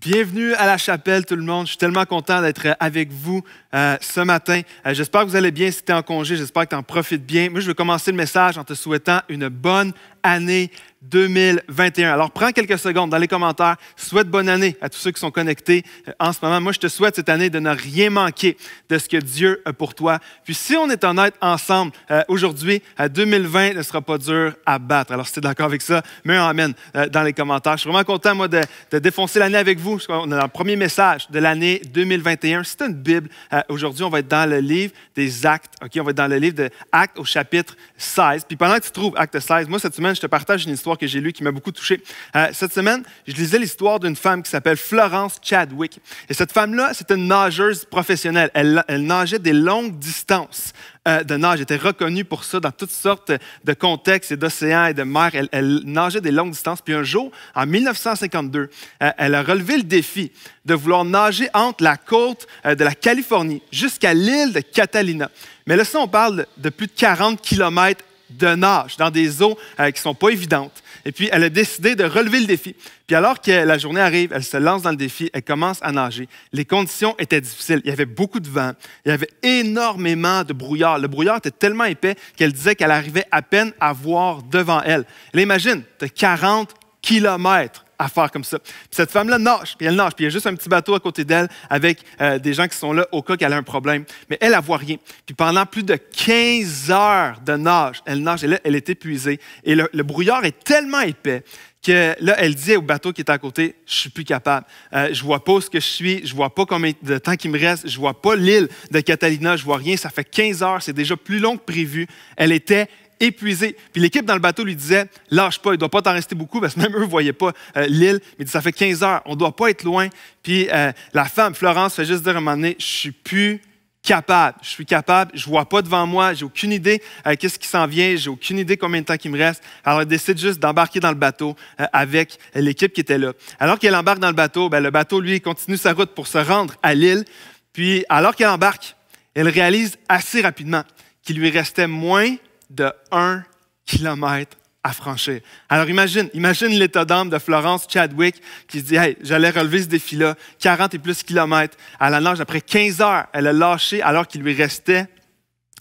Bienvenue à la chapelle, tout le monde. Je suis tellement content d'être avec vous euh, ce matin. Euh, j'espère que vous allez bien si tu es en congé. J'espère que tu en profites bien. Moi, je veux commencer le message en te souhaitant une bonne année 2021. Alors prends quelques secondes dans les commentaires. Souhaite bonne année à tous ceux qui sont connectés euh, en ce moment. Moi, je te souhaite cette année de ne rien manquer de ce que Dieu a pour toi. Puis si on est honnête ensemble, euh, aujourd'hui, 2020 euh, ne sera pas dur à battre. Alors si tu es d'accord avec ça, mets un amen dans les commentaires. Je suis vraiment content, moi, de, défoncer l'année avec vous. On est dans le premier message de l'année 2021. C'est une Bible, aujourd'hui, on va être dans le livre des actes. OK, On va être dans le livre de Actes au chapitre 16. Puis pendant que tu trouves acte 16, moi, cette semaine, je te partage une histoire que j'ai lue qui m'a beaucoup touché. Euh, cette semaine, je lisais l'histoire d'une femme qui s'appelle Florence Chadwick. Et cette femme-là, c'était une nageuse professionnelle. Elle, nageait des longues distances euh, de nage. Elle était reconnue pour ça dans toutes sortes de contextes et d'océans et de mers. Elle, nageait des longues distances. Puis un jour, en 1952, euh, elle a relevé le défi de vouloir nager entre la côte de la Californie jusqu'à l'île de Catalina. Mais là, ça, on parle de plus de 40 kilomètres de nage dans des eaux qui ne sont pas évidentes. Et puis, elle a décidé de relever le défi. Puis alors que la journée arrive, elle se lance dans le défi, elle commence à nager. Les conditions étaient difficiles. Il y avait beaucoup de vent, il y avait énormément de brouillard. Le brouillard était tellement épais qu'elle disait qu'elle arrivait à peine à voir devant elle. Elle imagine, tu 40 kilomètres à faire comme ça. Puis cette femme-là nage, puis elle nage, puis il y a juste un petit bateau à côté d'elle avec euh, des gens qui sont là au cas qu'elle a un problème. Mais elle, elle voit rien. Puis pendant plus de 15 heures de nage, elle nage, et là, elle est épuisée. Et le, brouillard est tellement épais que là, elle dit au bateau qui est à côté, je suis plus capable. Je euh, je vois pas où ce que je suis, je vois pas combien de temps qui me reste, je vois pas l'île de Catalina, je vois rien. Ça fait 15 heures, c'est déjà plus long que prévu. Elle était épuisé. Puis l'équipe dans le bateau lui disait Lâche pas, il ne doit pas t'en rester beaucoup, parce que même eux ne voyaient pas euh, l'île. Mais ça fait 15 heures, on ne doit pas être loin. Puis euh, la femme, Florence, fait juste dire à un moment donné Je suis plus capable, je suis capable, je ne vois pas devant moi, j'ai aucune idée euh, ce qui s'en vient, j'ai aucune idée combien de temps il me reste. Alors elle décide juste d'embarquer dans le bateau avec l'équipe qui était là. Alors qu'elle embarque dans le bateau, ben, le bateau, lui, continue sa route pour se rendre à l'île. Puis alors qu'elle embarque, elle réalise assez rapidement qu'il lui restait moins de 1 km à franchir. Alors imagine, imagine l'état d'âme de Florence Chadwick qui se dit Hey, j'allais relever ce défi-là, 40 et plus kilomètres à la nage. Après 15 heures, elle a lâché alors qu'il lui restait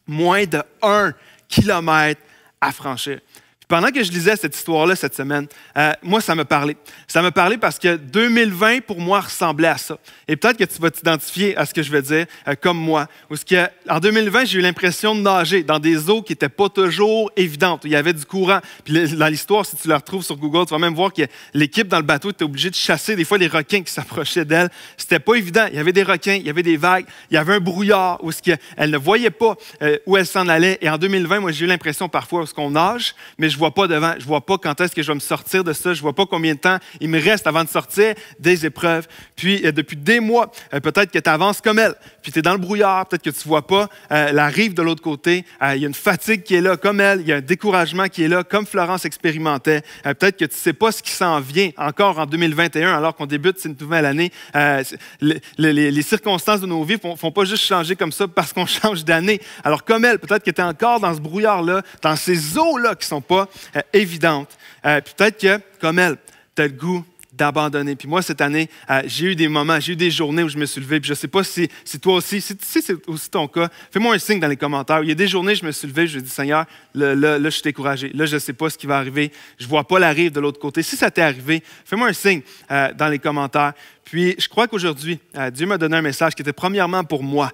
moins de 1 kilomètre à franchir pendant que je lisais cette histoire-là cette semaine, euh, moi, ça me parlait. Ça me parlait parce que 2020, pour moi, ressemblait à ça. Et peut-être que tu vas t'identifier à ce que je veux dire, euh, comme moi. Où que, en 2020, j'ai eu l'impression de nager dans des eaux qui n'étaient pas toujours évidentes. Il y avait du courant. Puis dans l'histoire, si tu la retrouves sur Google, tu vas même voir que l'équipe dans le bateau était obligée de chasser des fois les requins qui s'approchaient d'elle. C'était pas évident. Il y avait des requins, il y avait des vagues, il y avait un brouillard où elle ne voyait pas euh, où elle s'en allait. Et en 2020, moi, j'ai eu l'impression parfois où ce qu'on nage, mais je vois pas devant, je vois pas quand est-ce que je vais me sortir de ça, je ne vois pas combien de temps il me reste avant de sortir des épreuves. Puis euh, depuis des mois, euh, peut-être que tu avances comme elle, puis tu es dans le brouillard, peut-être que tu ne vois pas euh, la rive de l'autre côté, il y a une fatigue qui est là comme elle, il y a un découragement qui est là comme Florence expérimentait. peut-être que tu ne sais pas ce qui s'en vient encore en 2021 alors qu'on débute cette nouvelle année. Les, circonstances de nos vies font, font pas juste changer comme ça parce qu'on change d'année. Alors comme elle, peut-être que tu es encore dans ce brouillard là, dans ces eaux là qui ne sont pas euh, évidente. Euh, peut-être que, comme elle, tu as le goût d'abandonner. Puis moi, cette année, euh, j'ai eu des moments, j'ai eu des journées où je me suis levé, puis je ne sais pas si, si toi aussi, si, c'est aussi ton cas, fais-moi un signe dans les commentaires. Il y a des journées, où je me suis levé, je me dis, Seigneur, là, je suis découragé, là, je ne sais pas ce qui va arriver, je ne vois pas la rive de l'autre côté. Si ça t'est arrivé, fais-moi un signe euh, dans les commentaires. Puis je crois qu'aujourd'hui, Dieu m'a donné un message qui était premièrement pour moi,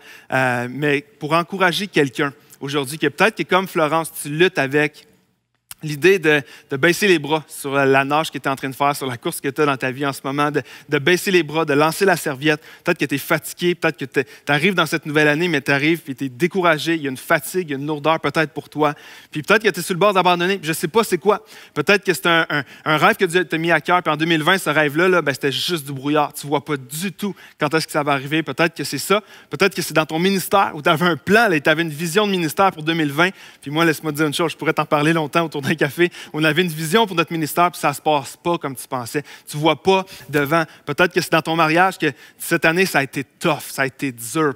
mais pour encourager quelqu'un aujourd'hui, que peut-être que comme Florence, tu luttes avec l'idée de, baisser les bras sur la nage que tu es en train de faire, sur la course que tu as dans ta vie en ce moment, de, baisser les bras, de lancer la serviette. Peut-être que tu es fatigué, peut-être que tu arrives dans cette nouvelle année, mais tu arrives puis tu es découragé. Il y a une fatigue, il y a une lourdeur peut-être pour toi. Puis peut-être que tu es sur le bord d'abandonner. Je ne sais pas c'est quoi. Peut-être que c'est un, rêve que Dieu t'a mis à cœur. Puis en 2020, ce rêve-là, ben, c'était juste du brouillard. Tu ne vois pas du tout quand est-ce que ça va arriver. Peut-être que c'est ça. Peut-être que c'est dans ton ministère où tu avais un plan, tu avais une vision de ministère pour 2020. Puis moi, laisse-moi dire une chose, je pourrais t'en parler longtemps autour café, on avait une vision pour notre ministère, puis ça ne se passe pas comme tu pensais. Tu ne vois pas devant. Peut-être que c'est dans ton mariage que cette année, ça a été tough, ça a été dur.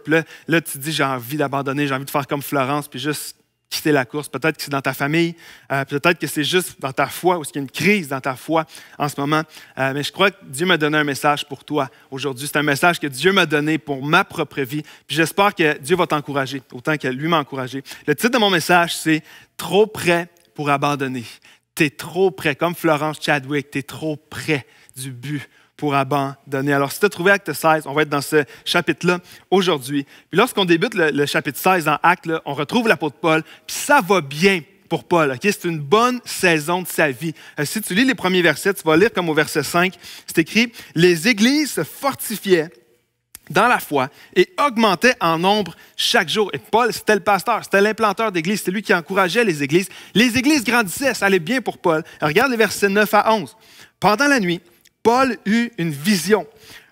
là, tu te dis, j'ai envie d'abandonner, j'ai envie de faire comme Florence, puis juste quitter la course. Peut-être que c'est dans ta famille, euh, peut-être que c'est juste dans ta foi ou qu'il y a une crise dans ta foi en ce moment. Euh, mais je crois que Dieu m'a donné un message pour toi aujourd'hui. C'est un message que Dieu m'a donné pour ma propre vie. Puis j'espère que Dieu va t'encourager autant que lui m'a encouragé. Le titre de mon message, c'est Trop près pour abandonner. Tu es trop près, comme Florence Chadwick, tu es trop près du but pour abandonner. Alors, si tu as trouvé Acte 16, on va être dans ce chapitre-là aujourd'hui. Puis lorsqu'on débute le, chapitre 16 en Acte, on retrouve la de Paul, puis ça va bien pour Paul. C'est une bonne saison de sa vie. Euh, si tu lis les premiers versets, tu vas lire comme au verset 5, c'est écrit, les églises se fortifiaient dans la foi et augmentait en nombre chaque jour. Et Paul, c'était le pasteur, c'était l'implanteur d'église, c'était lui qui encourageait les églises. Les églises grandissaient, ça allait bien pour Paul. regarde les versets 9 à 11. Pendant la nuit, Paul eut une vision.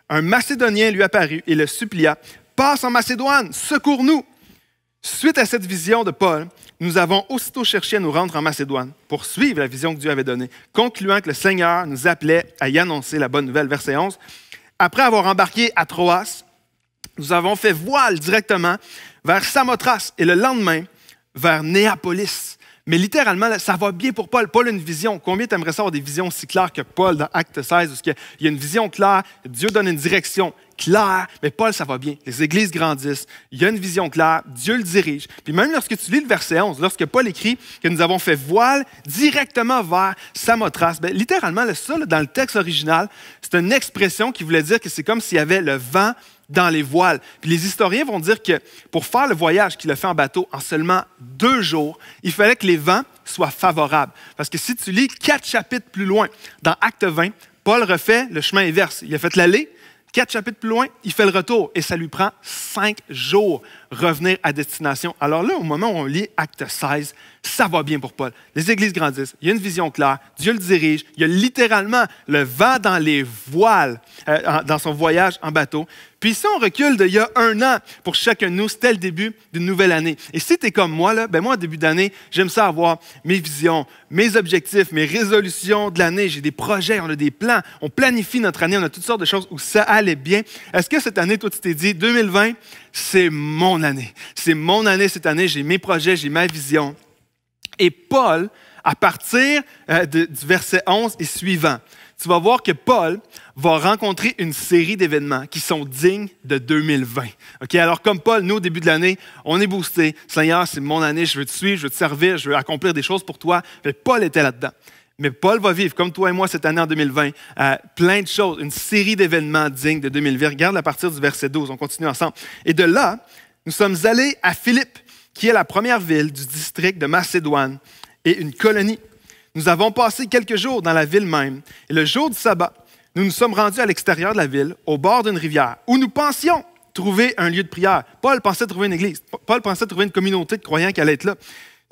Un Macédonien lui apparut et le supplia, Passe en Macédoine, secours-nous. Suite à cette vision de Paul, nous avons aussitôt cherché à nous rendre en Macédoine pour suivre la vision que Dieu avait donnée, concluant que le Seigneur nous appelait à y annoncer la bonne nouvelle. Verset 11 après avoir embarqué à Troas, nous avons fait voile directement vers Samothrace et le lendemain vers Néapolis. Mais littéralement, ça va bien pour Paul. Paul a une vision. Combien t'aimerais ça avoir des visions si claires que Paul dans Acte 16, où qu'il y a une vision claire, Dieu donne une direction clair, mais Paul, ça va bien. Les églises grandissent, il y a une vision claire, Dieu le dirige. Puis même lorsque tu lis le verset 11, lorsque Paul écrit que nous avons fait voile directement vers Samothrace, mais ben, littéralement, ça, dans le texte original, c'est une expression qui voulait dire que c'est comme s'il y avait le vent dans les voiles. Puis les historiens vont dire que pour faire le voyage qu'il a fait en bateau en seulement deux jours, il fallait que les vents soient favorables. Parce que si tu lis quatre chapitres plus loin, dans Acte 20, Paul refait le chemin inverse. Il a fait l'aller, Quatre chapitres plus loin, il fait le retour et ça lui prend cinq jours revenir à destination. Alors là, au moment où on lit Acte 16, ça va bien pour Paul. Les églises grandissent, il y a une vision claire, Dieu le dirige, il y a littéralement le vent dans les voiles euh, dans son voyage en bateau. Puis si on recule d'il y a un an pour chacun de nous, c'était le début d'une nouvelle année. Et si tu es comme moi, là, ben moi, au début d'année, j'aime ça avoir mes visions, mes objectifs, mes résolutions de l'année. J'ai des projets, on a des plans, on planifie notre année, on a toutes sortes de choses où ça allait bien. Est-ce que cette année, toi, tu t'es dit, 2020, c'est mon année. C'est mon année cette année, j'ai mes projets, j'ai ma vision. Et Paul, à partir euh, du verset 11 et suivant, tu vas voir que Paul va rencontrer une série d'événements qui sont dignes de 2020. Alors, comme Paul, nous, au début de l'année, on est boosté. Seigneur, c'est mon année, je veux te suivre, je veux te servir, je veux accomplir des choses pour toi. Mais Paul était là-dedans. Mais Paul va vivre, comme toi et moi cette année en 2020, euh, plein de choses, une série d'événements dignes de 2020. Regarde à partir du verset 12, on continue ensemble. Et de là, nous sommes allés à Philippe, qui est la première ville du district de Macédoine et une colonie. Nous avons passé quelques jours dans la ville même, et le jour du sabbat, nous nous sommes rendus à l'extérieur de la ville, au bord d'une rivière, où nous pensions trouver un lieu de prière. Paul pensait trouver une église. Paul pensait trouver une communauté de croyants qui allait être là.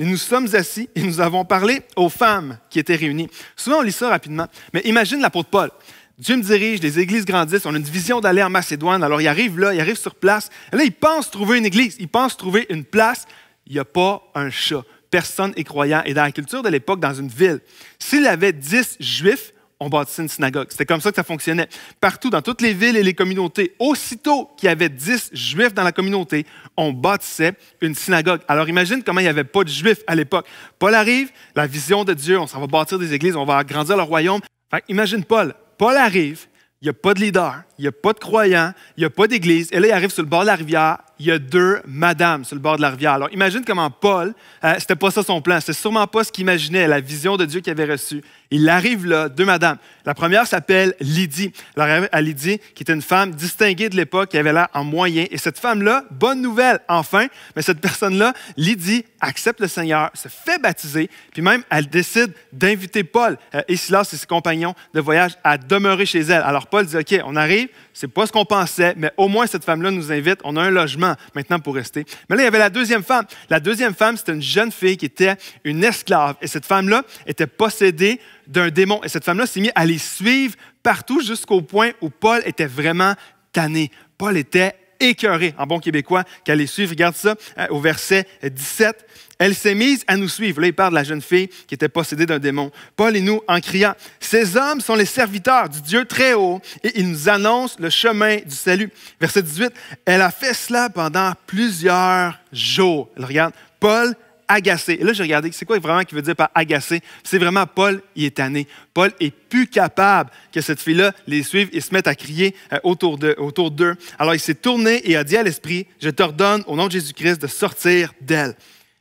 Et nous sommes assis et nous avons parlé aux femmes qui étaient réunies. Souvent, on lit ça rapidement, mais imagine l'apôtre Paul. Dieu me dirige, les églises grandissent, on a une vision d'aller en Macédoine. Alors, il arrive là, il arrive sur place. Et là, il pense trouver une église, il pense trouver une place. Il n'y a pas un chat. Personne n'est croyant. Et dans la culture de l'époque, dans une ville, s'il avait dix juifs, on bâtissait une synagogue. C'était comme ça que ça fonctionnait. Partout, dans toutes les villes et les communautés, aussitôt qu'il y avait dix juifs dans la communauté, on bâtissait une synagogue. Alors imagine comment il n'y avait pas de juifs à l'époque. Paul arrive, la vision de Dieu, on va bâtir des églises, on va agrandir le royaume. Fait, imagine Paul. Paul arrive, il n'y a pas de leader, il n'y a pas de croyants, il n'y a pas d'église. Et là, il arrive sur le bord de la rivière, il y a deux madames sur le bord de la rivière. Alors imagine comment Paul, euh, c'était pas ça son plan, c'est sûrement pas ce qu'il imaginait, la vision de Dieu qu'il avait reçue. Il arrive là, deux madames. La première s'appelle Lydie. Alors à Lydie, qui était une femme distinguée de l'époque, qui avait l'air en moyen. Et cette femme-là, bonne nouvelle, enfin, mais cette personne-là, Lydie, accepte le Seigneur, se fait baptiser, puis même elle décide d'inviter Paul euh, et Silas et ses compagnons de voyage à demeurer chez elle. Alors Paul dit, OK, on arrive, c'est pas ce qu'on pensait, mais au moins cette femme-là nous invite. On a un logement maintenant pour rester. Mais là, il y avait la deuxième femme. La deuxième femme, c'était une jeune fille qui était une esclave. Et cette femme-là était possédée d'un démon. Et cette femme-là s'est mise à les suivre partout jusqu'au point où Paul était vraiment tanné. Paul était Écœuré, en bon québécois, qu'elle les suive. Regarde ça euh, au verset 17. Elle s'est mise à nous suivre. Là, il parle de la jeune fille qui était possédée d'un démon. Paul et nous en criant, ces hommes sont les serviteurs du Dieu très haut et ils nous annoncent le chemin du salut. Verset 18, elle a fait cela pendant plusieurs jours. Elle regarde, Paul agacé. Et là, j'ai regardé, c'est quoi vraiment qui veut dire par agacé? C'est vraiment Paul, il est tanné. Paul est plus capable que cette fille-là les suive et se mette à crier euh, autour d'eux. Alors, il s'est tourné et a dit à l'esprit, je t'ordonne au nom de Jésus-Christ de sortir d'elle.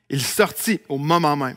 Il sortit au moment même.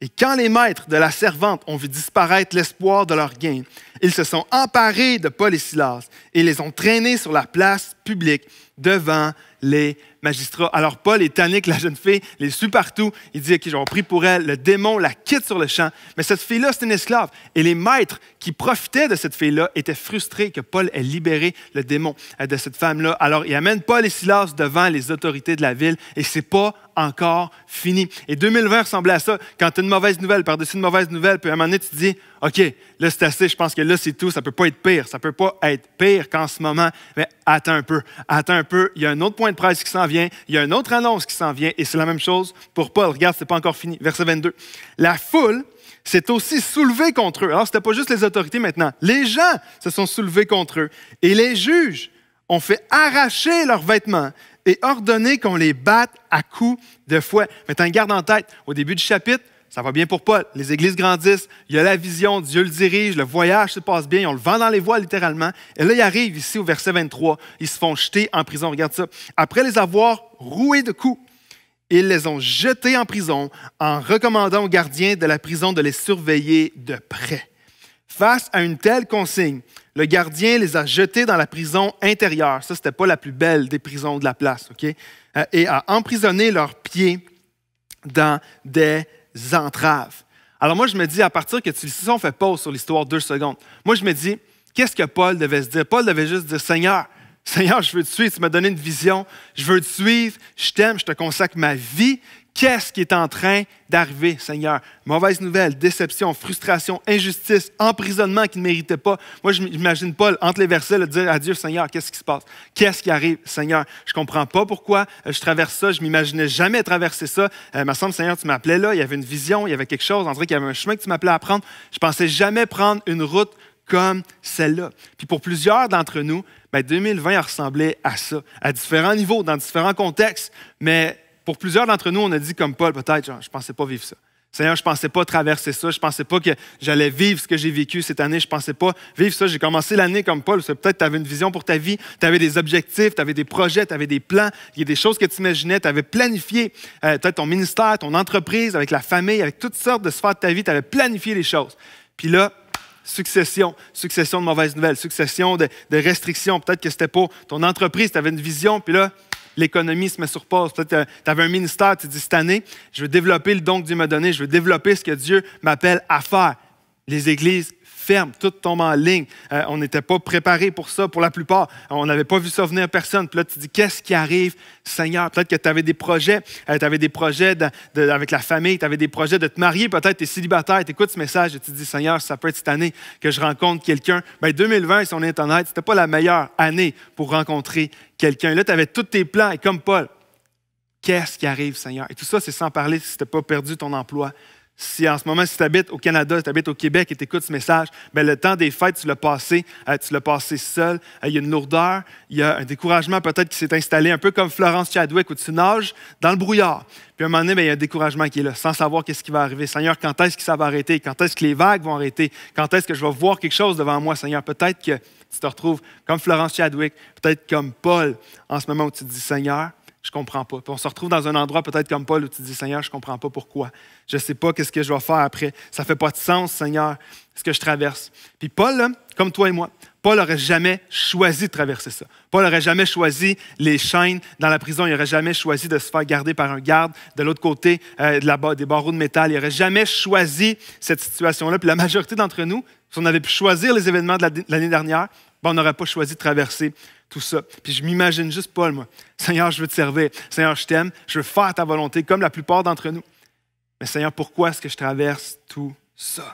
Et quand les maîtres de la servante ont vu disparaître l'espoir de leur gain, ils se sont emparés de Paul et Silas et les ont traînés sur la place publique devant les magistrats. Alors Paul est tanné que la jeune fille les suit partout. Il dit qu'ils ont pris pour elle. Le démon la quitte sur le champ. Mais cette fille-là, c'est une esclave. Et les maîtres qui profitaient de cette fille-là étaient frustrés que Paul ait libéré le démon euh, de cette femme-là. Alors il amène Paul et Silas devant les autorités de la ville et c'est pas encore fini. Et 2020 ressemblait à ça. Quand tu une mauvaise nouvelle par-dessus une mauvaise nouvelle, puis à un moment donné, tu te dis OK, là, c'est assez, je pense que là, c'est tout, ça peut pas être pire. Ça peut pas être pire qu'en ce moment. Mais attends un peu, attends un peu. Il y a un autre point qui s'en vient, il y a une autre annonce qui s'en vient, et c'est la même chose pour Paul. Regarde, n'est pas encore fini. Verset 22. La foule s'est aussi soulevée contre eux. Alors, c'était pas juste les autorités maintenant. Les gens se sont soulevés contre eux. Et les juges ont fait arracher leurs vêtements et ordonner qu'on les batte à coups de fouet. Maintenant, garde en tête, au début du chapitre, ça va bien pour Paul. Les églises grandissent. Il y a la vision. Dieu le dirige. Le voyage se passe bien. On le vend dans les voies, littéralement. Et là, il arrive ici au verset 23. Ils se font jeter en prison. Regarde ça. Après les avoir roués de coups, ils les ont jetés en prison en recommandant aux gardiens de la prison de les surveiller de près. Face à une telle consigne, le gardien les a jetés dans la prison intérieure. Ça, c'était pas la plus belle des prisons de la place, OK? Euh, et a emprisonné leurs pieds dans des entraves. Alors moi, je me dis, à partir que tu si on fait pause sur l'histoire deux secondes, moi je me dis, qu'est-ce que Paul devait se dire? Paul devait juste dire, Seigneur, Seigneur, je veux te suivre, tu m'as donné une vision, je veux te suivre, je t'aime, je te consacre ma vie, Qu'est-ce qui est en train d'arriver, Seigneur? Mauvaise nouvelle, déception, frustration, injustice, emprisonnement qui ne méritait pas. Moi, je m'imagine pas, entre les versets, le dire à Dieu, Seigneur, qu'est-ce qui se passe? Qu'est-ce qui arrive, Seigneur? Je ne comprends pas pourquoi euh, je traverse ça. Je ne m'imaginais jamais traverser ça. Ma euh, il me semble, Seigneur, tu m'appelais là. Il y avait une vision, il y avait quelque chose. On dirait qu'il y avait un chemin que tu m'appelais à prendre. Je pensais jamais prendre une route comme celle-là. Puis pour plusieurs d'entre nous, 2020 ben, ressemblait à ça, à différents niveaux, dans différents contextes. Mais pour plusieurs d'entre nous, on a dit comme Paul, peut-être, je ne pensais pas vivre ça. Seigneur, je ne pensais pas traverser ça. Je ne pensais pas que j'allais vivre ce que j'ai vécu cette année. Je ne pensais pas vivre ça. J'ai commencé l'année comme Paul. Peut-être tu avais une vision pour ta vie. Tu avais des objectifs, tu avais des projets, tu avais des plans. Il y a des choses que tu imaginais. Tu avais planifié euh, peut-être ton ministère, ton entreprise, avec la famille, avec toutes sortes de sphères de ta vie. Tu avais planifié les choses. Puis là, succession, succession de mauvaises nouvelles, succession de, restrictions. Peut-être que c'était pas ton entreprise, tu avais une vision. Puis là, l'économie se met sur pause. Tu avais un ministère, tu dis cette année, je veux développer le don que Dieu m'a donné, je veux développer ce que Dieu m'appelle à faire. Les églises ferme, tout tombe en ligne. Euh, on n'était pas préparé pour ça pour la plupart. On n'avait pas vu ça venir à personne. Puis là, tu dis, qu'est-ce qui arrive, Seigneur? Peut-être que tu avais des projets, euh, tu avais des projets avec la famille, tu avais des projets de te marier, peut-être tu es célibataire, tu écoutes ce message et tu te dis, Seigneur, ça peut être cette année que je rencontre quelqu'un. Bien, 2020, si on est ce n'était pas la meilleure année pour rencontrer quelqu'un. Là, tu avais tous tes plans et comme Paul, qu'est-ce qui arrive, Seigneur? Et tout ça, c'est sans parler si tu n'as pas perdu ton emploi, si en ce moment, si tu habites au Canada, tu habites au Québec et tu écoutes ce message, ben, le temps des fêtes, tu l'as passé, euh, tu l'as passé seul. Euh, il y a une lourdeur, il y a un découragement peut-être qui s'est installé, un peu comme Florence Chadwick, où tu nages dans le brouillard. Puis à un moment donné, ben, il y a un découragement qui est là, sans savoir qu'est-ce qui va arriver. Seigneur, quand est-ce que ça va arrêter? Quand est-ce que les vagues vont arrêter? Quand est-ce que je vais voir quelque chose devant moi, Seigneur? Peut-être que tu te retrouves comme Florence Chadwick, peut-être comme Paul, en ce moment où tu te dis, Seigneur, je ne comprends pas. on se retrouve dans un endroit peut-être comme Paul où tu dis, Seigneur, je ne comprends pas pourquoi. Je ne sais pas qu'est-ce que je vais faire après. Ça ne fait pas de sens, Seigneur, ce que je traverse. Puis Paul, comme toi et moi, Paul n'aurait jamais choisi de traverser ça. Paul n'aurait jamais choisi les chaînes dans la prison. Il n'aurait jamais choisi de se faire garder par un garde de l'autre côté euh, des barreaux de métal. Il n'aurait jamais choisi cette situation-là. Puis la majorité d'entre nous, si on avait pu choisir les événements de l'année dernière, ben, on n'aurait pas choisi de traverser tout ça. Puis je m'imagine juste Paul, moi. Seigneur, je veux te servir. Seigneur, je t'aime. Je veux faire ta volonté, comme la plupart d'entre nous. Mais Seigneur, pourquoi est-ce que je traverse tout ça?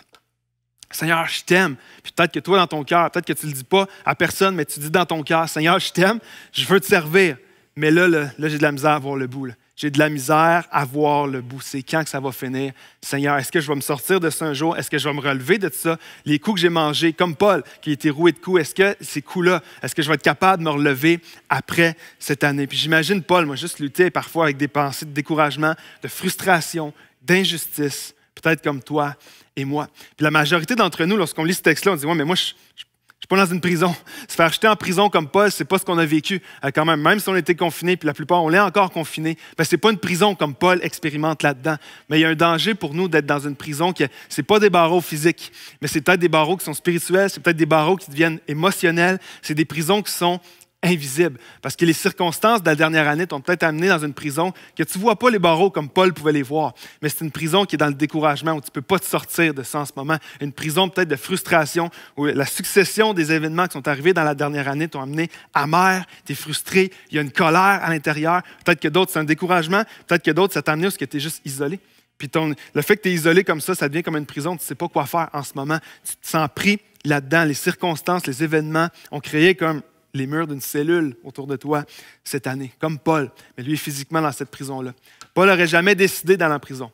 Seigneur, je t'aime. Puis peut-être que toi, dans ton cœur, peut-être que tu ne le dis pas à personne, mais tu dis dans ton cœur, Seigneur, je t'aime, je veux te servir. Mais là, là, là j'ai de la misère à voir le bout. J'ai de la misère à voir le bout. C'est quand que ça va finir? Seigneur, est-ce que je vais me sortir de ça un jour? Est-ce que je vais me relever de ça? Les coups que j'ai mangés, comme Paul, qui a été roué de coups, est-ce que ces coups-là, est-ce que je vais être capable de me relever après cette année? Puis j'imagine Paul, moi, juste lutter parfois avec des pensées de découragement, de frustration, d'injustice, peut-être comme toi et moi. Puis la majorité d'entre nous, lorsqu'on lit ce texte-là, on dit, ouais, mais moi, je je suis pas dans une prison. Se faire jeter en prison comme Paul, c'est pas ce qu'on a vécu euh, quand même. Même si on était confiné, puis la plupart on l'est encore confiné, ce ben, c'est pas une prison comme Paul expérimente là-dedans. Mais il y a un danger pour nous d'être dans une prison qui c'est pas des barreaux physiques, mais c'est peut-être des barreaux qui sont spirituels, c'est peut-être des barreaux qui deviennent émotionnels. C'est des prisons qui sont invisible. Parce que les circonstances de la dernière année t'ont peut-être amené dans une prison que tu ne vois pas les barreaux comme Paul pouvait les voir, mais c'est une prison qui est dans le découragement, où tu ne peux pas te sortir de ça en ce moment. Une prison peut-être de frustration, où la succession des événements qui sont arrivés dans la dernière année t'ont amené amer, tu es frustré, il y a une colère à l'intérieur. Peut-être que d'autres, c'est un découragement, peut-être que d'autres, ça t'a amené où tu es juste isolé. Puis ton, le fait que tu es isolé comme ça, ça devient comme une prison, tu ne sais pas quoi faire en ce moment. Tu te sens pris là-dedans. Les circonstances, les événements ont créé comme les murs d'une cellule autour de toi cette année, comme Paul, mais lui est physiquement dans cette prison-là. Paul n'aurait jamais décidé dans la prison,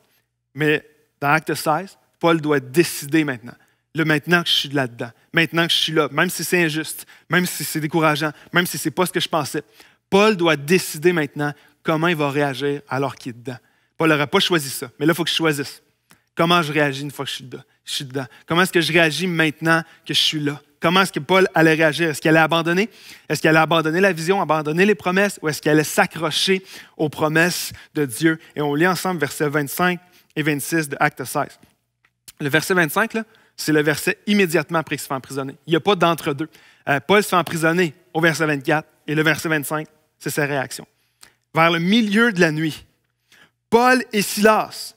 mais dans Acte 16, Paul doit décider maintenant. Le maintenant que je suis là-dedans, maintenant que je suis là, même si c'est injuste, même si c'est décourageant, même si n'est pas ce que je pensais, Paul doit décider maintenant comment il va réagir alors qu'il est dedans. Paul n'aurait pas choisi ça, mais là, il faut que je choisisse. Comment je réagis une fois que je suis dedans? Comment est-ce que je réagis maintenant que je suis là? Comment est-ce que Paul allait réagir? Est-ce qu'elle allait abandonner? Est-ce qu'elle allait abandonner la vision, abandonner les promesses? Ou est-ce qu'elle allait s'accrocher aux promesses de Dieu? Et on lit ensemble versets 25 et 26 de Acte 16. Le verset 25, c'est le verset immédiatement après qu'il se fait emprisonner. Il n'y a pas d'entre-deux. Euh, Paul se fait emprisonner au verset 24 et le verset 25, c'est sa réaction. Vers le milieu de la nuit, Paul et Silas,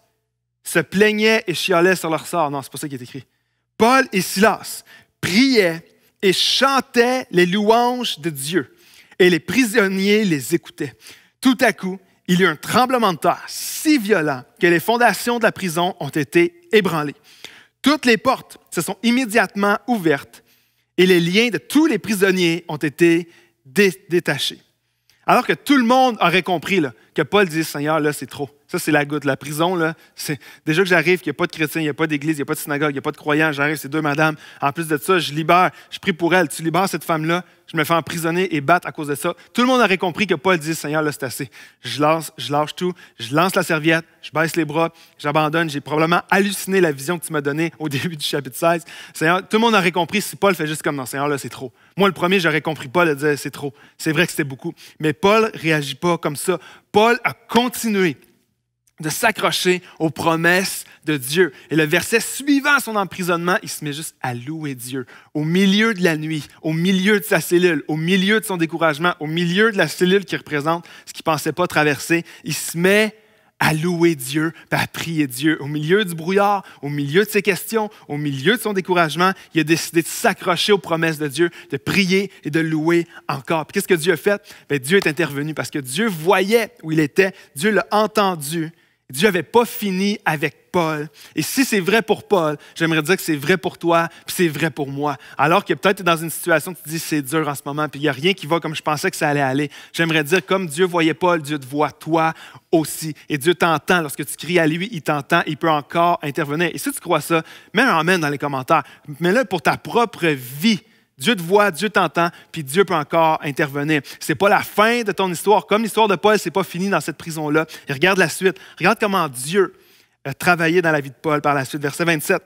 se plaignaient et chialaient sur leur sort. Non, c'est pas ça qui est écrit. Paul et Silas priaient et chantaient les louanges de Dieu, et les prisonniers les écoutaient. Tout à coup, il y eut un tremblement de terre si violent que les fondations de la prison ont été ébranlées. Toutes les portes se sont immédiatement ouvertes et les liens de tous les prisonniers ont été détachés. Alors que tout le monde aurait compris, là, que Paul dit, Seigneur, là, c'est trop. Ça, c'est la goutte. La prison, là, c'est déjà que j'arrive, qu'il n'y a pas de chrétien, il n'y a pas d'église, il n'y a pas de synagogue, il n'y a pas de croyants, j'arrive, c'est deux madames. En plus de ça, je libère, je prie pour elle, tu libères cette femme-là, je me fais emprisonner et battre à cause de ça. Tout le monde aurait compris que Paul dit, Seigneur, là, c'est assez. Je lance, je lâche tout, je lance la serviette, je baisse les bras, j'abandonne, j'ai probablement halluciné la vision que tu m'as donnée au début du chapitre 16. Seigneur, tout le monde aurait compris si Paul fait juste comme, non, Seigneur, là, c'est trop. Moi, le premier, j'aurais compris Paul de dire, c'est trop. C'est vrai que c'était beaucoup. Mais Paul réagit pas comme ça. Paul a continué de s'accrocher aux promesses de Dieu. Et le verset suivant son emprisonnement, il se met juste à louer Dieu. Au milieu de la nuit, au milieu de sa cellule, au milieu de son découragement, au milieu de la cellule qui représente ce qu'il ne pensait pas traverser, il se met à louer Dieu, à prier Dieu. Au milieu du brouillard, au milieu de ses questions, au milieu de son découragement, il a décidé de s'accrocher aux promesses de Dieu, de prier et de louer encore. qu'est-ce que Dieu a fait? Ben, Dieu est intervenu parce que Dieu voyait où il était, Dieu l'a entendu, Dieu n'avait pas fini avec Paul. Et si c'est vrai pour Paul, j'aimerais dire que c'est vrai pour toi, puis c'est vrai pour moi. Alors que peut-être tu es dans une situation où tu te dis c'est dur en ce moment, puis il n'y a rien qui va comme je pensais que ça allait aller. J'aimerais dire, comme Dieu voyait Paul, Dieu te voit toi aussi. Et Dieu t'entend. Lorsque tu cries à lui, il t'entend, il peut encore intervenir. Et si tu crois ça, mets un amen dans les commentaires. Mets-le pour ta propre vie. Dieu te voit, Dieu t'entend, puis Dieu peut encore intervenir. C'est pas la fin de ton histoire. Comme l'histoire de Paul, c'est pas fini dans cette prison-là. regarde la suite. Regarde comment Dieu a travaillé dans la vie de Paul par la suite. Verset 27.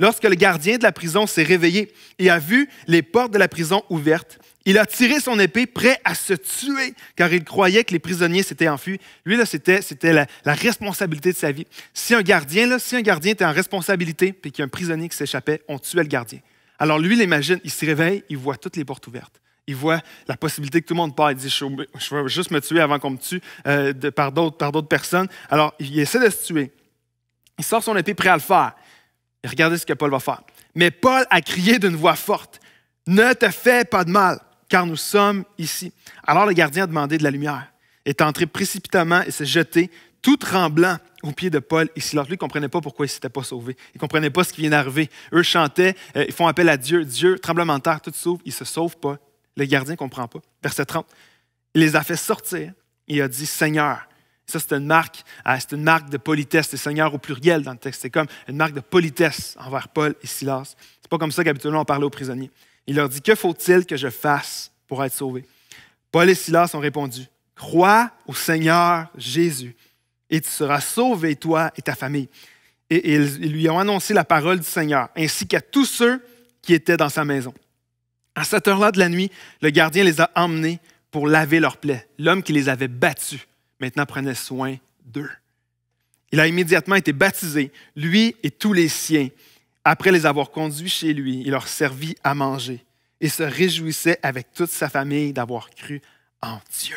Lorsque le gardien de la prison s'est réveillé et a vu les portes de la prison ouvertes, il a tiré son épée, prêt à se tuer, car il croyait que les prisonniers s'étaient enfuis. Lui, là, c'était, c'était la, responsabilité de sa vie. Si un gardien, là, si un gardien était en responsabilité, puis qu'il y a un prisonnier qui s'échappait, on tuait le gardien. Alors lui, il l'imagine, il se réveille, il voit toutes les portes ouvertes. Il voit la possibilité que tout le monde part. Il dit, je, juste me tuer avant qu'on me tue euh, par d'autres personnes. Alors, il essaie de se tuer. Il sort son épée prêt à le faire. Et regardez ce que Paul va faire. Mais Paul a crié d'une voix forte, Ne te fais pas de mal, car nous sommes ici. Alors le gardien a demandé de la lumière, est entré précipitamment et s'est jeté, tout tremblant, « Au pied de Paul et Silas. Lui, ne comprenait pas pourquoi il ne s'était pas sauvé. Il ne comprenaient pas ce qui vient d'arriver. Eux chantaient, euh, ils font appel à Dieu. Dieu, tremblement de terre, tout s'ouvre. Il ne se sauve pas. Le gardien ne comprend pas. Verset 30. Il les a fait sortir et il a dit Seigneur. Ça, c'est une marque, hein, c'est une marque de politesse. C'est Seigneur au pluriel dans le texte. C'est comme une marque de politesse envers Paul et Silas. C'est pas comme ça qu'habituellement on parlait aux prisonniers. Il leur dit Que faut-il que je fasse pour être sauvé Paul et Silas ont répondu Crois au Seigneur Jésus et tu seras sauvé, toi et ta famille. Et, ils lui ont annoncé la parole du Seigneur, ainsi qu'à tous ceux qui étaient dans sa maison. À cette heure-là de la nuit, le gardien les a emmenés pour laver leurs plaies. L'homme qui les avait battus maintenant prenait soin d'eux. Il a immédiatement été baptisé, lui et tous les siens. Après les avoir conduits chez lui, il leur servit à manger et se réjouissait avec toute sa famille d'avoir cru en Dieu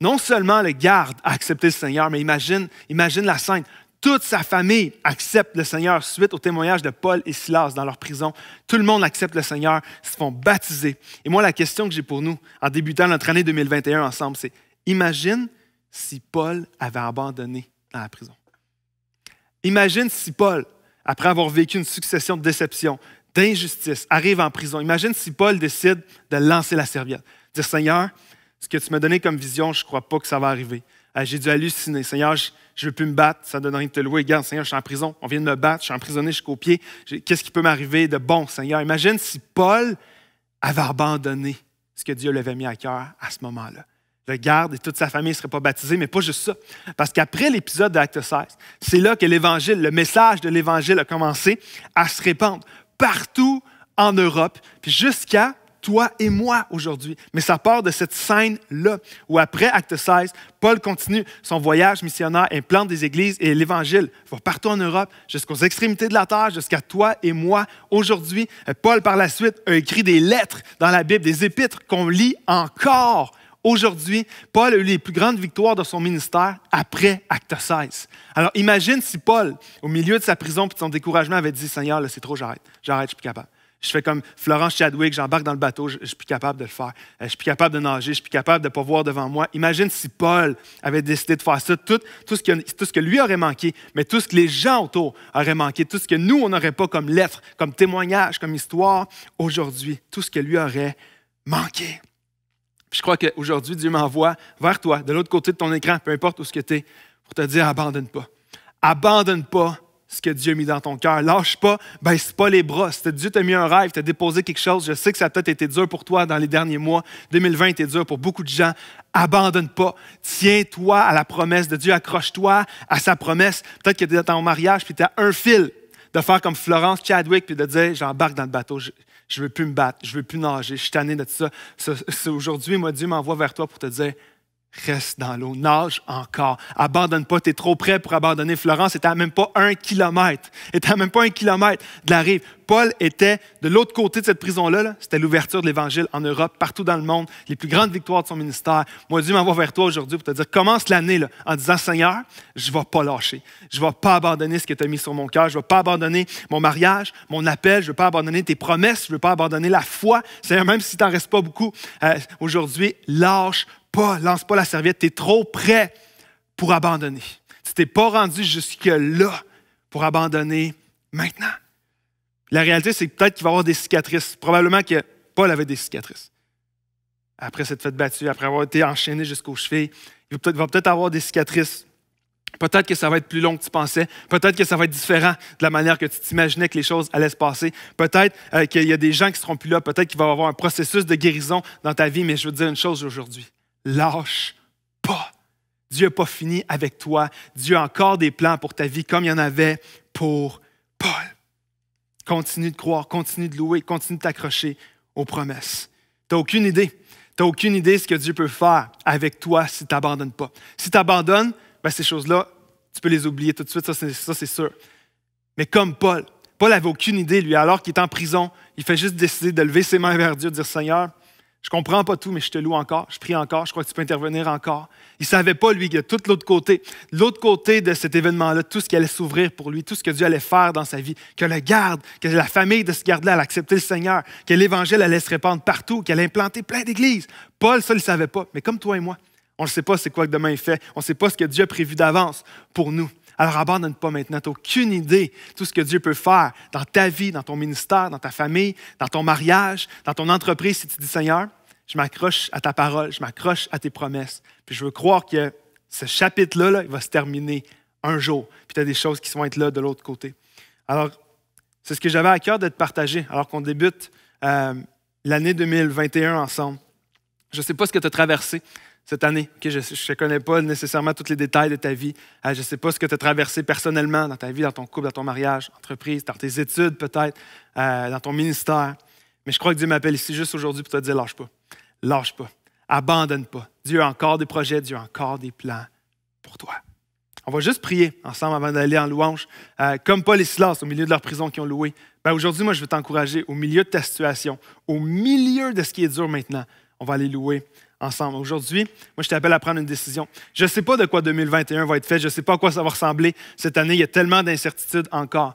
non seulement le garde a accepté le Seigneur, mais imagine, imagine la scène. Toute sa famille accepte le Seigneur suite au témoignage de Paul et Silas dans leur prison. Tout le monde accepte le Seigneur, se font baptiser. Et moi, la question que j'ai pour nous en débutant notre année 2021 ensemble, c'est imagine si Paul avait abandonné dans la prison. Imagine si Paul, après avoir vécu une succession de déceptions, d'injustices, arrive en prison. Imagine si Paul décide de lancer la serviette. Dire Seigneur, ce que tu m'as donné comme vision, je ne crois pas que ça va arriver. Ah, j'ai dû halluciner. Seigneur, je ne veux plus me battre. Ça donne rien de te louer. Regarde, Seigneur, je suis en prison. On vient de me battre. Je suis emprisonné jusqu'au pied. Qu'est-ce qui peut m'arriver de bon, Seigneur? Imagine si Paul avait abandonné ce que Dieu lui avait mis à cœur à ce moment-là. Le garde et toute sa famille ne seraient pas baptisée, mais pas juste ça. Parce qu'après l'épisode d'Acte 16, c'est là que l'Évangile, le message de l'Évangile a commencé à se répandre partout en Europe, puis jusqu'à toi et moi aujourd'hui. Mais ça part de cette scène-là, où après Acte 16, Paul continue son voyage missionnaire, implante des églises et l'Évangile va partout en Europe, jusqu'aux extrémités de la terre, jusqu'à toi et moi aujourd'hui. Euh, Paul, par la suite, a écrit des lettres dans la Bible, des épîtres qu'on lit encore Aujourd'hui, Paul a eu les plus grandes victoires de son ministère après Acte 16. Alors imagine si Paul, au milieu de sa prison et de son découragement, avait dit Seigneur, là, c'est trop, j'arrête, j'arrête, je suis plus capable. Je fais comme Florence Chadwick, j'embarque dans le bateau, je ne suis plus capable de le faire. Euh, je suis plus capable de nager, je suis plus capable de ne pas voir devant moi. Imagine si Paul avait décidé de faire ça, tout, tout, ce que, tout ce que lui aurait manqué, mais tout ce que les gens autour auraient manqué, tout ce que nous, on n'aurait pas comme lettres, comme témoignage, comme histoire, aujourd'hui, tout ce que lui aurait manqué. je crois qu'aujourd'hui, Dieu m'envoie vers toi, de l'autre côté de ton écran, peu importe où que tu es, pour te dire abandonne pas. Abandonne pas ce que Dieu a mis dans ton cœur. Lâche pas, baisse pas les bras. Si Dieu t'a mis un rêve, t'a déposé quelque chose, je sais que ça a été dur pour toi dans les derniers mois. 2020 été dur pour beaucoup de gens. Abandonne pas. Tiens-toi à la promesse de Dieu. Accroche-toi à sa promesse. Peut-être que tu es ton mariage puis tu as un fil de faire comme Florence Chadwick puis de dire J'embarque dans le bateau. Je, ne veux plus me battre. Je veux plus nager. Je suis tanné de tout ça Aujourd'hui, moi, Dieu m'envoie vers toi pour te dire Reste dans l'eau, nage encore. Abandonne pas, tu es trop près pour abandonner. Florence était à même pas un kilomètre. Tu à même pas un kilomètre de la rive. Paul était de l'autre côté de cette prison-là. C'était l'ouverture de l'Évangile en Europe, partout dans le monde, les plus grandes victoires de son ministère. Moi, Dieu m'envoie vers toi aujourd'hui pour te dire commence l'année en disant Seigneur, je ne vais pas lâcher. Je ne vais pas abandonner ce que tu as mis sur mon cœur. Je ne vais pas abandonner mon mariage, mon appel. Je ne vais pas abandonner tes promesses. Je ne vais pas abandonner la foi. Seigneur, même si tu n'en restes pas beaucoup euh, aujourd'hui, lâche pas, lance pas la serviette, tu es trop prêt pour abandonner. Tu t'es pas rendu jusque-là pour abandonner maintenant. La réalité, c'est que peut-être qu'il va y avoir des cicatrices. Probablement que Paul avait des cicatrices. Après s'être fête battue, après avoir été enchaîné jusqu'au chevilles, il va peut-être avoir des cicatrices. Peut-être que ça va être plus long que tu pensais. Peut-être que ça va être différent de la manière que tu t'imaginais que les choses allaient se passer. Peut-être euh, qu'il y a des gens qui seront plus là. Peut-être qu'il va y avoir un processus de guérison dans ta vie. Mais je veux te dire une chose aujourd'hui lâche pas. Dieu n'a pas fini avec toi. Dieu a encore des plans pour ta vie comme il y en avait pour Paul. Continue de croire, continue de louer, continue de t'accrocher aux promesses. Tu n'as aucune idée. Tu n'as aucune idée de ce que Dieu peut faire avec toi si tu n'abandonnes pas. Si tu abandonnes, ben, ces choses-là, tu peux les oublier tout de suite, ça c'est sûr. Mais comme Paul, Paul n'avait aucune idée, lui, alors qu'il est en prison, il fait juste décider de lever ses mains vers Dieu, de dire Seigneur, je comprends pas tout, mais je te loue encore, je prie encore, je crois que tu peux intervenir encore. Il savait pas, lui, que tout l'autre côté, l'autre côté de cet événement-là, tout ce qui allait s'ouvrir pour lui, tout ce que Dieu allait faire dans sa vie, que le garde, que la famille de ce garde-là allait accepter le Seigneur, que l'Évangile allait se répandre partout, qu'elle allait implanter plein d'églises. Paul, ça, il savait pas. Mais comme toi et moi, on ne sait pas c'est quoi que demain il fait. On ne sait pas ce que Dieu a prévu d'avance pour nous. Alors abandonne pas maintenant. Tu aucune idée de tout ce que Dieu peut faire dans ta vie, dans ton ministère, dans ta famille, dans ton mariage, dans ton entreprise si tu dis Seigneur, je m'accroche à ta parole, je m'accroche à tes promesses. Puis je veux croire que ce chapitre-là, il va se terminer un jour. Puis tu as des choses qui vont être là de l'autre côté. Alors, c'est ce que j'avais à cœur de te partager alors qu'on débute euh, l'année 2021 ensemble. Je ne sais pas ce que tu as traversé cette année. je ne connais pas nécessairement tous les détails de ta vie. Ah, je ne sais pas ce que tu as traversé personnellement dans ta vie, dans ton couple, dans ton mariage, entreprise, dans tes études peut-être, euh, dans ton ministère. Mais je crois que Dieu m'appelle ici juste aujourd'hui pour te dire lâche pas. Lâche pas. Abandonne pas. Dieu a encore des projets, Dieu a encore des plans pour toi. On va juste prier ensemble avant d'aller en louange. Euh, comme Paul et Silas au milieu de leur prison qui ont loué. Ben, aujourd'hui, moi, je veux t'encourager au milieu de ta situation, au milieu de ce qui est dur maintenant. On va aller louer ensemble. Aujourd'hui, moi, je t'appelle à prendre une décision. Je ne sais pas de quoi 2021 va être fait, je ne sais pas à quoi ça va ressembler. Cette année, il y a tellement d'incertitudes encore.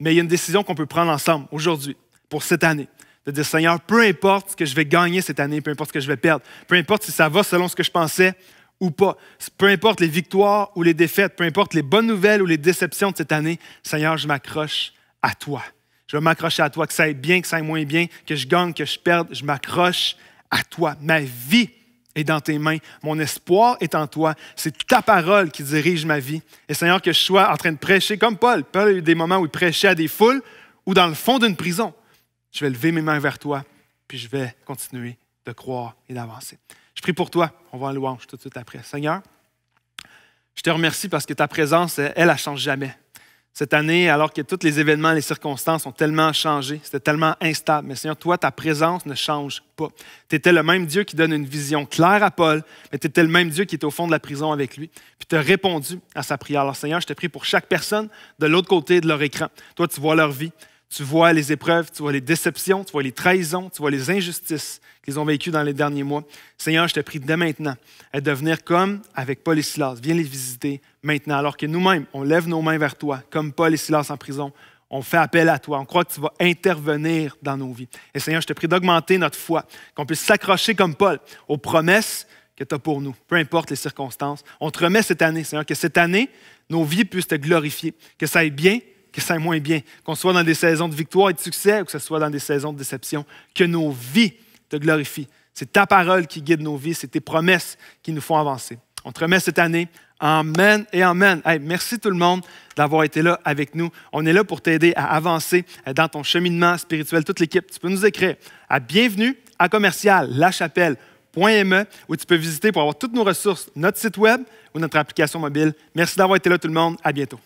Mais il y a une décision qu'on peut prendre ensemble aujourd'hui, pour cette année. De dire, Seigneur, peu importe ce que je vais gagner cette année, peu importe ce que je vais perdre, peu importe si ça va selon ce que je pensais ou pas, peu importe les victoires ou les défaites, peu importe les bonnes nouvelles ou les déceptions de cette année, Seigneur, je m'accroche à toi. Je vais m'accrocher à toi, que ça aille bien, que ça aille moins bien, que je gagne, que je perde, je m'accroche à toi. Ma vie est dans tes mains. Mon espoir est en toi. C'est ta parole qui dirige ma vie. Et Seigneur, que je sois en train de prêcher comme Paul. Paul a eu des moments où il prêchait à des foules ou dans le fond d'une prison. Je vais lever mes mains vers toi, puis je vais continuer de croire et d'avancer. Je prie pour toi. On va en louange tout de suite après. Seigneur, je te remercie parce que ta présence, elle, elle ne change jamais cette année, alors que tous les événements, les circonstances ont tellement changé, c'était tellement instable. Mais Seigneur, toi, ta présence ne change pas. Tu étais le même Dieu qui donne une vision claire à Paul, mais tu étais le même Dieu qui était au fond de la prison avec lui. Puis tu as répondu à sa prière. Alors Seigneur, je te prie pour chaque personne de l'autre côté de leur écran. Toi, tu vois leur vie. Tu vois les épreuves, tu vois les déceptions, tu vois les trahisons, tu vois les injustices qu'ils ont vécues dans les derniers mois. Seigneur, je te prie dès maintenant à devenir comme avec Paul et Silas. Viens les visiter maintenant, alors que nous-mêmes, on lève nos mains vers toi, comme Paul et Silas en prison. On fait appel à toi, on croit que tu vas intervenir dans nos vies. Et Seigneur, je te prie d'augmenter notre foi, qu'on puisse s'accrocher comme Paul aux promesses que tu as pour nous, peu importe les circonstances. On te remet cette année, Seigneur, que cette année, nos vies puissent te glorifier, que ça aille bien, que ça aille moins bien, qu'on soit dans des saisons de victoire et de succès ou que ce soit dans des saisons de déception, que nos vies te glorifient. C'est ta parole qui guide nos vies, c'est tes promesses qui nous font avancer. On te remet cette année. Amen et Amen. merci tout le monde d'avoir été là avec nous. On est là pour t'aider à avancer dans ton cheminement spirituel, toute l'équipe. Tu peux nous écrire à bienvenue à commercial où e tu peux visiter pour avoir toutes nos ressources, notre site web ou notre application mobile. Merci d'avoir été là tout le monde. À bientôt.